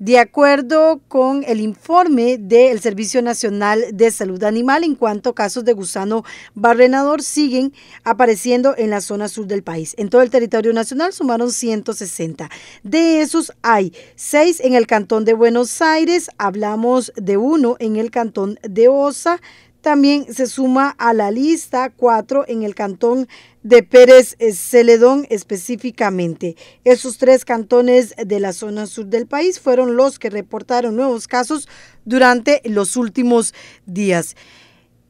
De acuerdo con el informe del Servicio Nacional de Salud Animal, en cuanto a casos de gusano barrenador siguen apareciendo en la zona sur del país. En todo el territorio nacional sumaron 160. De esos hay seis en el cantón de Buenos Aires, hablamos de uno en el cantón de Osa, también se suma a la lista 4 en el cantón de Pérez eh, Celedón específicamente. Esos tres cantones de la zona sur del país fueron los que reportaron nuevos casos durante los últimos días.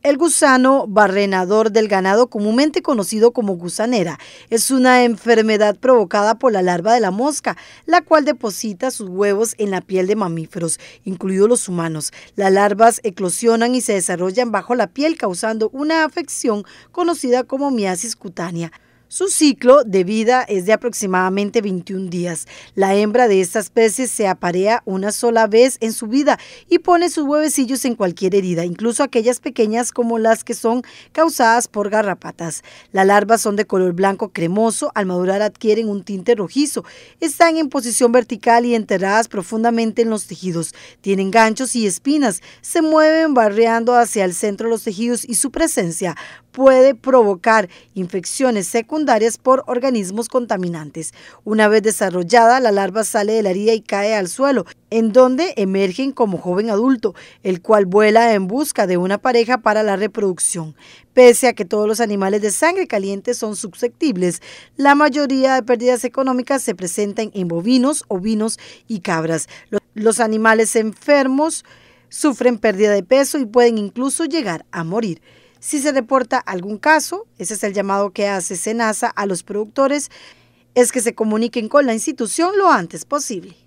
El gusano barrenador del ganado, comúnmente conocido como gusanera, es una enfermedad provocada por la larva de la mosca, la cual deposita sus huevos en la piel de mamíferos, incluidos los humanos. Las larvas eclosionan y se desarrollan bajo la piel, causando una afección conocida como miasis cutánea. Su ciclo de vida es de aproximadamente 21 días. La hembra de esta especie se aparea una sola vez en su vida y pone sus huevecillos en cualquier herida, incluso aquellas pequeñas como las que son causadas por garrapatas. Las larvas son de color blanco cremoso, al madurar adquieren un tinte rojizo. Están en posición vertical y enterradas profundamente en los tejidos. Tienen ganchos y espinas. Se mueven barreando hacia el centro de los tejidos y su presencia puede provocar infecciones secundarias por organismos contaminantes. Una vez desarrollada, la larva sale de la herida y cae al suelo, en donde emergen como joven adulto, el cual vuela en busca de una pareja para la reproducción. Pese a que todos los animales de sangre caliente son susceptibles, la mayoría de pérdidas económicas se presentan en bovinos, ovinos y cabras. Los animales enfermos sufren pérdida de peso y pueden incluso llegar a morir. Si se reporta algún caso, ese es el llamado que hace SENASA a los productores, es que se comuniquen con la institución lo antes posible.